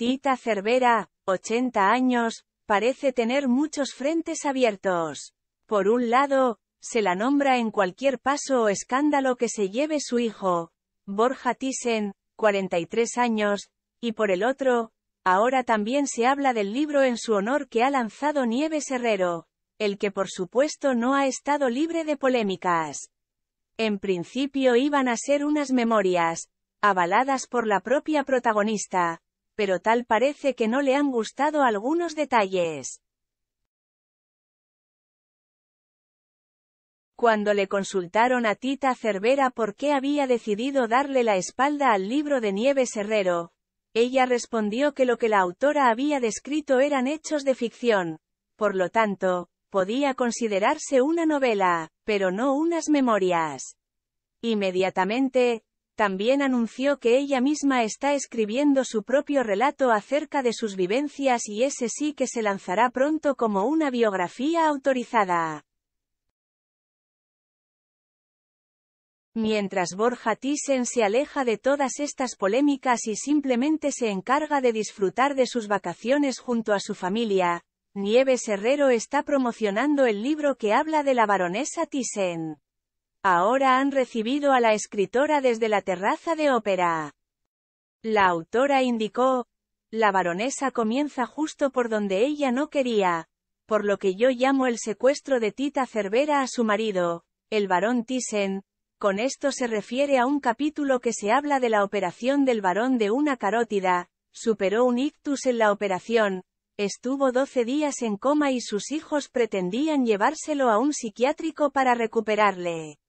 Tita Cervera, 80 años, parece tener muchos frentes abiertos. Por un lado, se la nombra en cualquier paso o escándalo que se lleve su hijo, Borja Thyssen, 43 años, y por el otro, ahora también se habla del libro en su honor que ha lanzado Nieves Herrero, el que por supuesto no ha estado libre de polémicas. En principio iban a ser unas memorias, avaladas por la propia protagonista, pero tal parece que no le han gustado algunos detalles. Cuando le consultaron a Tita Cervera por qué había decidido darle la espalda al libro de Nieves Herrero, ella respondió que lo que la autora había descrito eran hechos de ficción. Por lo tanto, podía considerarse una novela, pero no unas memorias. Inmediatamente, también anunció que ella misma está escribiendo su propio relato acerca de sus vivencias y ese sí que se lanzará pronto como una biografía autorizada. Mientras Borja Thyssen se aleja de todas estas polémicas y simplemente se encarga de disfrutar de sus vacaciones junto a su familia, Nieves Herrero está promocionando el libro que habla de la baronesa Thyssen. Ahora han recibido a la escritora desde la terraza de ópera. La autora indicó, la baronesa comienza justo por donde ella no quería, por lo que yo llamo el secuestro de Tita Cervera a su marido, el barón Thyssen, con esto se refiere a un capítulo que se habla de la operación del varón de una carótida, superó un ictus en la operación, estuvo 12 días en coma y sus hijos pretendían llevárselo a un psiquiátrico para recuperarle.